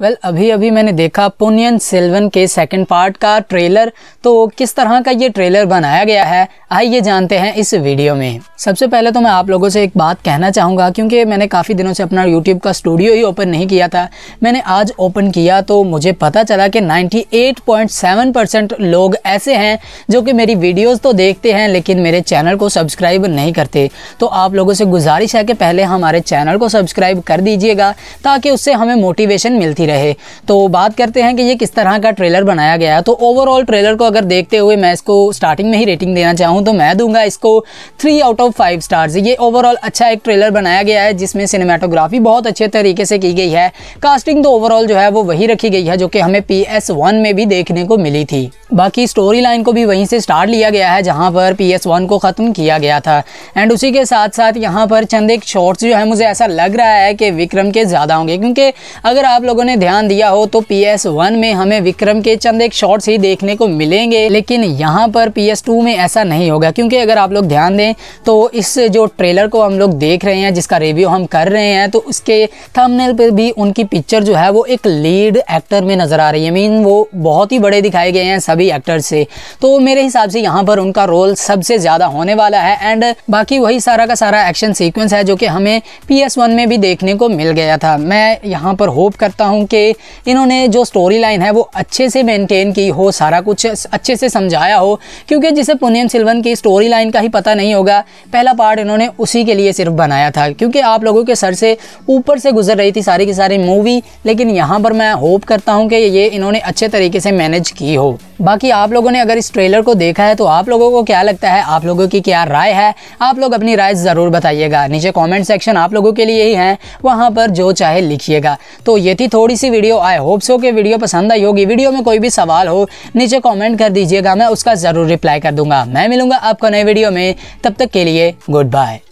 well well, अभी अभी मैंने देखा पुनियन सिल्वन के सेकंड पार्ट का ट्रेलर तो किस तरह का ये ट्रेलर बनाया गया है आइए जानते हैं इस वीडियो में सबसे पहले तो मैं आप लोगों से एक बात कहना चाहूँगा क्योंकि मैंने काफ़ी दिनों से अपना यूट्यूब का स्टूडियो ही ओपन नहीं किया था मैंने आज ओपन किया तो मुझे पता चला कि नाइन्टी परसेंट लोग ऐसे हैं जो कि मेरी वीडियोज़ तो देखते हैं लेकिन मेरे चैनल को सब्सक्राइब नहीं करते तो आप लोगों से गुजारिश है कि पहले हमारे चैनल को सब्सक्राइब कर दीजिएगा ताकि उससे हमें मोटिवेशन मिलती रहे तो बात करते हैं कि ये किस तरह का ट्रेलर बनाया गया है तो ओवरऑल ट्रेलर को अगर देखते हुए मैं इसको स्टार्टिंग में ही रेटिंग देना चाहूँ तो मैं दूंगा इसको three out of five stars ये ओवरऑल अच्छा एक ट्रेलर बनाया गया है जिसमें सिनेमाटोग्राफी बहुत अच्छे तरीके से की गई है कास्टिंग तो ओवरऑल जो है वो वही रखी गई है जो कि हमें पी में भी देखने को मिली थी बाकी स्टोरी लाइन को भी वहीं से स्टार्ट लिया गया है जहाँ पर पी को ख़त्म किया गया था एंड उसी के साथ साथ यहाँ पर चंद एक शॉर्ट्स जो है मुझे ऐसा लग रहा है कि विक्रम के ज़्यादा होंगे क्योंकि अगर आप लोगों ने ध्यान दिया हो तो पी एस वन में हमें विक्रम के चंद एक शॉर्ट्स ही देखने को मिलेंगे लेकिन यहाँ पर पी एस टू में ऐसा नहीं होगा क्योंकि अगर आप लोग ध्यान दें तो इस जो ट्रेलर को हम लोग देख रहे हैं जिसका रिव्यू हम कर रहे हैं तो उसके थंबनेल पर भी उनकी पिक्चर जो है वो एक लीड एक्टर में नज़र आ रही है मीन वो बहुत ही बड़े दिखाए गए हैं सभी एक्टर से तो मेरे हिसाब से यहाँ पर उनका रोल सबसे ज़्यादा होने वाला है एंड बाकी वही सारा का सारा एक्शन सीक्वेंस है जो कि हमें पी एस वन में भी देखने को मिल गया था मैं यहाँ पर होप करता हूँ कि इन्होंने जो स्टोरी लाइन है वो अच्छे से मेंटेन की हो सारा कुछ अच्छे से समझाया हो क्योंकि जिसे पुनियम सिल्वन की स्टोरी लाइन का ही पता नहीं होगा पहला पार्ट इन्होंने उसी के लिए सिर्फ बनाया था क्योंकि आप लोगों के सर से ऊपर से गुजर रही थी सारी की सारी मूवी लेकिन यहाँ पर मैं होप करता हूँ कि ये इन्होंने अच्छे तरीके से मैनेज की हो बाकी आप लोगों ने अगर इस ट्रेलर को देखा है तो आप लोगों को क्या लगता है आप लोगों की क्या राय है आप लोग अपनी राय ज़रूर बताइएगा नीचे कमेंट सेक्शन आप लोगों के लिए ही है वहाँ पर जो चाहे लिखिएगा तो ये थी थोड़ी सी वीडियो आई होप सो कि वीडियो पसंद आई होगी वीडियो में कोई भी सवाल हो नीचे कॉमेंट कर दीजिएगा मैं उसका ज़रूर रिप्लाई कर दूंगा मैं मिलूंगा आपको नए वीडियो में तब तक के लिए गुड बाय